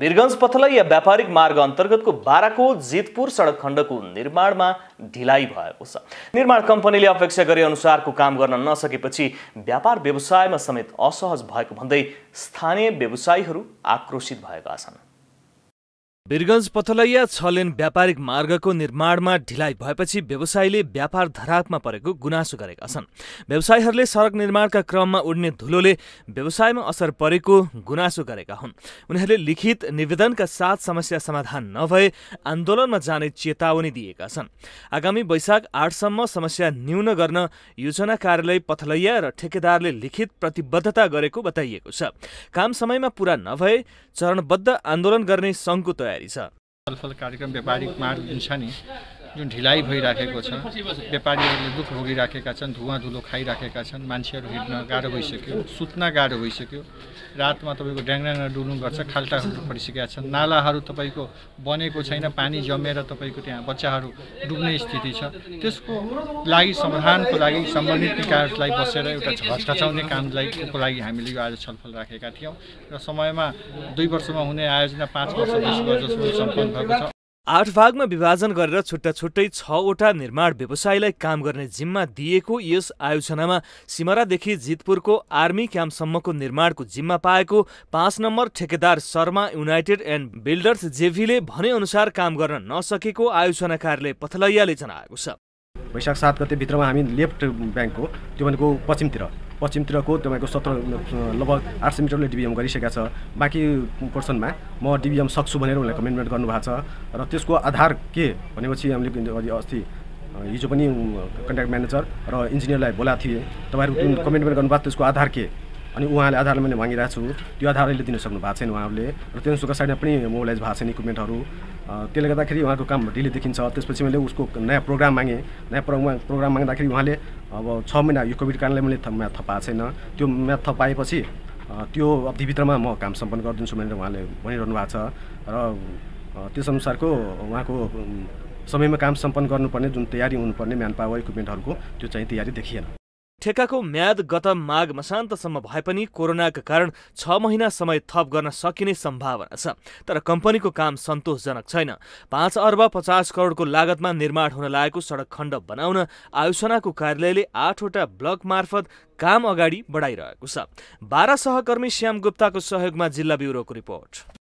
वीरगञ्ज पथलाई या व्यापारिक मार्ग अन्तर्गतको बाराको जितपुर सडक खण्डको निर्माणमा ढिलाइ भएको छ निर्माण कम्पनीले अपेक्षा गरे अनुसारको काम गर्न नसकेपछि व्यापार व्यवसायमा समेत असहज भएको भन्दै स्थानीय व्यवसायीहरू आक्रोशित भएका छन् वीरगञ्ज पथलैया छ लेन व्यापारिक मार्गको निर्माणमा ढिलाइ भएपछि व्यवसायीले व्यापार धरातमा परेको गुनासो गरेका छन् व्यवसायीहरूले सडक निर्माणका क्रममा उड्ने धुलोले व्यवसायमा असर परेको गुनासो गरेका हुन् उनीहरूले लिखित निवेदनका साथ समस्या समाधान नभए आन्दोलनमा जाने चेतावनी दिएका छन् आगामी वैशाख आठसम्म समस्या न्यून गर्न योजना कार्यालय पथलैया र ठेकेदारले लिखित प्रतिबद्धता गरेको बताइएको छ काम समयमा पूरा नभए चरणबद्ध आन्दोलन गर्ने सङ्घको तयार तयारी छ छलफल कार्यक्रम व्यापारिक मार्ग जुन छ नि जुन ढिलाइ भइराखेको छ व्यापारीहरूले दुःख भोगिराखेका छन् धुवा धुलो खाइराखेका छन् मान्छेहरू हिँड्न गाह्रो भइसक्यो सुत्न गाह्रो भइसक्यो रातमा तपाईँको ड्याङ्ग्राङ्ग्रा डुल्नु गर्छ खाल्टाहरू परिसकेका छन् नालाहरू तपाईँको बनेको छैन पानी जमेर तपाईँको त्यहाँ बच्चाहरू डुब्ने स्थिति छ त्यसको लागि समाधानको लागि सम्बन्धित निकायहरूलाई बसेर एउटा झचाउने कामलाई को लागि हामीले यो आज छलफल राखेका थियौँ र समयमा दुई वर्षमा हुने आयोजना पाँच वर्ष बिस वर्षसम्म सम्पन्न भएको छ आठ भागमा विभाजन गरेर छुट्टा छुट्टै छवटा निर्माण व्यवसायलाई काम गर्ने जिम्मा दिएको यस आयोजनामा सिमरादेखि जितपुरको आर्मी क्याम्पसम्मको निर्माणको जिम्मा पाएको पाँच नम्बर ठेकेदार शर्मा युनाइटेड एन्ड बिल्डर्स जेभीले भनेअनुसार काम गर्न नसकेको आयोजना कार्यालय पथलैयाले जनाएको छ वैशाख सात गते भित्रमा हामी लेफ्ट ब्याङ्कको त्यो भनेको पश्चिमतिर पश्चिमतिरको तपाईँको सत्र लगभग आठ सय मिटरले डिबिएम गरिसकेका छ बाँकी पोर्सनमा म डिबिएम सक्छु भनेर उसलाई कमिटमेन्ट गर्नुभएको छ र त्यसको आधार के भनेपछि हामीले अस्ति हिजो पनि कन्ट्याक्ट म्यानेजर र इन्जिनियरलाई बोलाएको थिएँ तपाईँहरू कमिटमेन्ट गर्नुभएको त्यसको आधार के अनि उहाँले आधारमा मैले मागिरहेको छु त्यो आधार अहिले दिन सक्नु भएको छैन उहाँहरूले र सुखा साइडमा पनि मोबिलाइज भएको छैन इक्विपमेन्टहरू त्यसले गर्दाखेरि उहाँको काम ढिलो देखिन्छ त्यसपछि मैले उसको नयाँ प्रोग्राम मागेँ नयाँ प्रोग्राम माग्दाखेरि उहाँले अब छ महिना यो कोभिड कारणले मैले म्याथ थपाएको छैन त्यो म्याथ थपाएपछि पाएपछि त्यो अवधिभित्रमा म काम सम्पन्न गरिदिन्छु भनेर उहाँले भनिरहनु भएको छ र त्यसअनुसारको उहाँको समयमा काम सम्पन्न गर्नुपर्ने जुन तयारी हुनुपर्ने म्यान पावर इक्विपमेन्टहरूको त्यो चाहिँ तयारी देखिएन ठेकाको म्याद गत माघ मसान्तसम्म भए पनि कोरोनाका कारण छ महिना समय थप गर्न सकिने सम्भावना छ तर कम्पनीको काम सन्तोषजनक छैन पाँच अर्ब पचास करोडको लागतमा निर्माण हुन लागेको सडक खण्ड बनाउन आयोजनाको कार्यालयले आठवटा ब्लक मार्फत काम अगाडि बढाइरहेको छ बाह्र सहकर्मी श्याम गुप्ताको सहयोगमा जिल्ला ब्युरोको रिपोर्ट